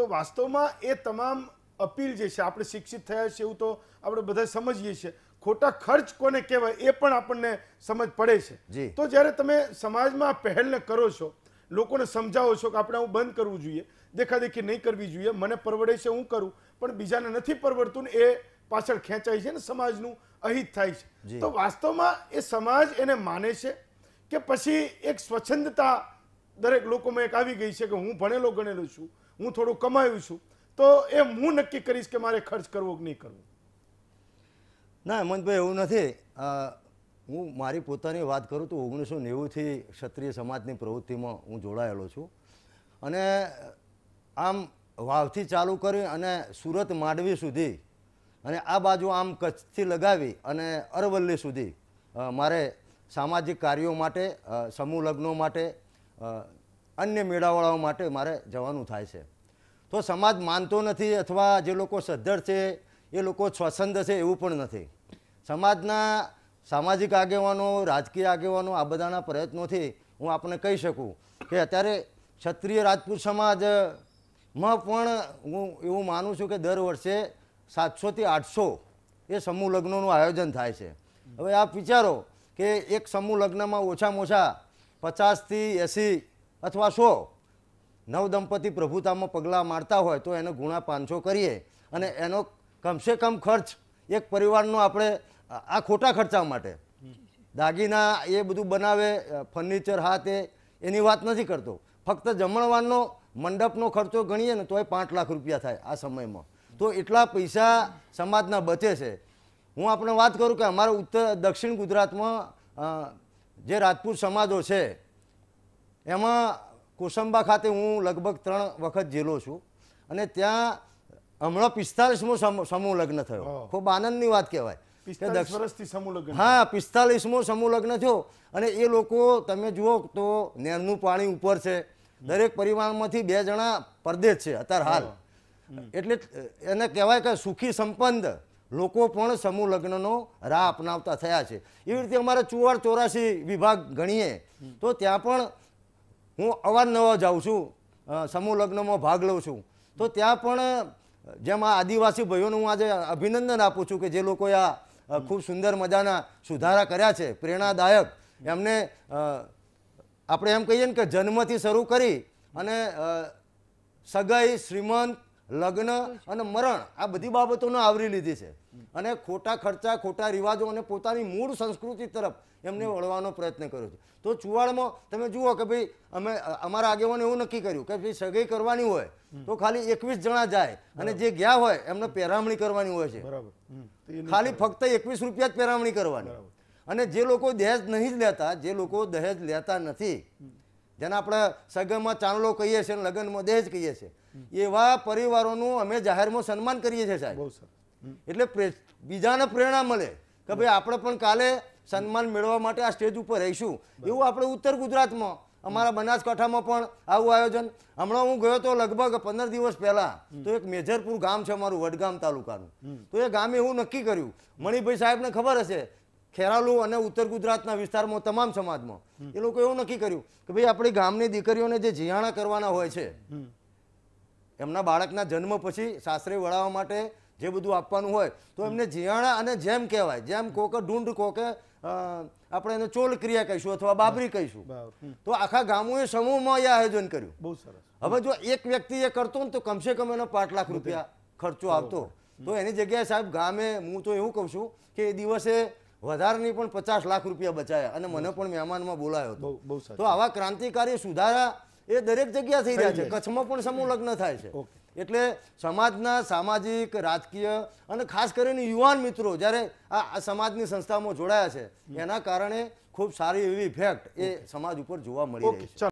તો વાસ્તવમાં એ તમામ અપીલ જે છે આપણે શિક્ષિત થયા છે એવું તો આપણે બધા સમજીએ છીએ ખોટા ખર્ચ કોને કહેવાય એ પણ આપણને સમજ પડે છે તો જ્યારે તમે સમાજમાં પહેલને કરો છો લોકોને સમજાવો છો કે આપણે આવું બંધ કરવું જોઈએ દેખાદેખી નહીં કરવી જોઈએ મને પરવડે છે હું કરું પણ બીજાને નથી પરવડતું ને એ પાછળ ખેંચાય છે ને સમાજનું અહિત થાય છે તો વાસ્તવમાં એ સમાજ એને માને છે કે પછી એક સ્વચ્છંદતા દરેક લોકોમાં એક આવી ગઈ છે કે હું ભણેલો ગણેલો છું હું થોડું કમાયું છું તો એ હું નક્કી કરીશ કે મારે ખર્ચ કરવો કે નહીં કરવો ના હેમંતભાઈ એવું નથી હું મારી પોતાની વાત કરું તો ઓગણીસો નેવુંથી ક્ષત્રિય સમાજની પ્રવૃત્તિમાં હું જોડાયેલો છું અને આમ વાવથી ચાલુ કરી અને સુરત માંડવી સુધી અને આ બાજુ આમ કચ્છથી લગાવી અને અરવલ્લી સુધી મારે સામાજિક કાર્યો માટે સમૂહ લગ્નો માટે અન્ય મેળાવળાઓ માટે મારે જવાનું થાય છે તો સમાજ માનતો નથી અથવા જે લોકો સદ્ધર છે એ લોકો સ્વસંદ છે એવું પણ નથી સમાજના સામાજિક આગેવાનો રાજકીય આગેવાનો આ બધાના પ્રયત્નોથી હું આપને કહી શકું કે અત્યારે ક્ષત્રિય રાજપૂત સમાજમાં પણ હું એવું માનું છું કે દર વર્ષે સાતસોથી આઠસો એ સમૂહ લગ્નોનું આયોજન થાય છે હવે આપ વિચારો કે એક સમૂહ લગ્નમાં ઓછામાં ઓછા પચાસથી એંસી અથવા સો નવદંપતી પ્રભુતામાં પગલાં મારતા હોય તો એનો ગુણા પાંચસો કરીએ અને એનો કમસે કમ ખર્ચ એક પરિવારનો આપણે આ ખોટા ખર્ચા માટે દાગીના એ બધું બનાવે ફર્નિચર હા તે એની વાત નથી કરતો ફક્ત જમણવારનો મંડપનો ખર્ચો ગણીએ ને તો એ પાંચ લાખ રૂપિયા થાય આ સમયમાં તો એટલા પૈસા સમાજના બચે છે હું આપણે વાત કરું કે અમારા ઉત્તર દક્ષિણ ગુજરાતમાં જે રાજપૂત સમાજો છે એમાં કોસંબા ખાતે હું લગભગ ત્રણ વખત જેલો છું અને ત્યાં હમણાં પિસ્તાલીસમો સમૂહ લગ્ન થયો ખૂબ આનંદની વાત કહેવાય હા પિસ્તાલીસમો સમૂહ લગ્ન થયો અને એ લોકો તમે જુઓ તો નેરનું પાણી ઉપર છે દરેક પરિવારમાંથી બે જણા પરદેશ છે અત્યારે હાલ એટલે એને કહેવાય કે સુખી સંપન્ન લોકો પણ સમૂહ લગ્નનો રાહ અપનાવતા થયા છે એવી રીતે અમારે ચુવાડ ચોરાસી વિભાગ ગણીએ તો ત્યાં પણ હું અવારનવાર જાઉં છું સમૂહ લગ્નમાં ભાગ લઉં છું તો ત્યાં પણ જેમ આ આદિવાસી ભાઈઓને હું આજે અભિનંદન આપું છું કે જે લોકોએ આ ખૂબ સુંદર મજાના સુધારા કર્યા છે પ્રેરણાદાયક એમને આપણે એમ કહીએ ને કે જન્મથી શરૂ કરી અને સગાઈ શ્રીમંત લગ્ન અને મરણ આ બધી બાબતોને આવરી લીધી છે અને ખોટા ખર્ચા ખોટા રિવાજો અને પોતાની મૂળ સંસ્કૃતિ તરફ એમને વળવાનો પ્રયત્ન કર્યો છે તો ચુવાડમાં તમે જુઓ કે ભાઈ અમે અમારા આગેવાને એવું નક્કી કર્યું કે ભાઈ સગાઈ કરવાની હોય તો ખાલી એકવીસ જણા જાય અને જે ગયા હોય એમને પહેરામણી કરવાની હોય છે ખાલી ફક્ત એકવીસ રૂપિયા જ પહેરામણી કરવાની અને જે લોકો દહેજ નહીં જ લેતા જે લોકો દહેજ લેતા નથી જેને આપણે સગનમાં ચાંદલો કહીએ છીએ અને લગ્નમાં દહેજ કહીએ છીએ એવા પરિવારોનું અમે જાહેરમાં સન્માન કરીએ છીએ સાહેબ એટલે બીજાને પ્રેરણા મળે કે ભાઈ આપણે પણ કાલે સન્માન મેળવવા માટે આ સ્ટેજ ઉપર રહીશું એવું આપણે ઉત્તર ગુજરાતમાં અમારા બનાસકાંઠામાં પણ આવું આયોજન હમણાં હું ગયો તો લગભગ પંદર દિવસ પહેલા તો એક મેજરપુર ગામ છે અમારું વડગામ તાલુકાનું તો એ ગામે એવું નક્કી કર્યું મણિભાઈ સાહેબને ખબર હશે ખેરાલુ અને ઉત્તર ગુજરાતના વિસ્તારમાં તમામ સમાજમાં એ લોકો એવું નક્કી કર્યું કે ભાઈ આપણી ગામની દીકરીઓને જે જીયાણા કરવાના હોય છે એમના બાળકના જન્મ પછી સાસરે વળાવવા માટે જે બધું આપવાનું હોય તો એમને જિયાણા અને જેમ કહેવાય જેમ કોકે ઢૂંઢ કોકે આપણે એને ચોલ ક્રિયા કહીશું અથવા બાબરી કહીશું તો આખા ગામોએ સમૂહમાં એ આયોજન કર્યું બહુ સરસ હવે જો એક વ્યક્તિ એ કરતો ને તો કમસે કમ એનો પાંચ લાખ રૂપિયા ખર્ચો આવતો તો એની જગ્યાએ સાહેબ ગામે હું તો એવું કહું છું કે એ દિવસે વધારાની પણ પચાસ લાખ રૂપિયા બચાયા અને મને પણ મહેમાનમાં બોલાયો હતો તો આવા ક્રાંતિકારી સુધારા એ દરેક જગ્યા થઈ રહ્યા છે કચ્છમાં પણ સમૂહ લગ્ન થાય છે એટલે સમાજના સામાજિક રાજકીય અને ખાસ કરીને યુવાન મિત્રો જ્યારે આ સમાજની સંસ્થામાં જોડાયા છે એના કારણે ખૂબ સારી એવી ઇફેક્ટ એ સમાજ ઉપર જોવા મળી રહી છે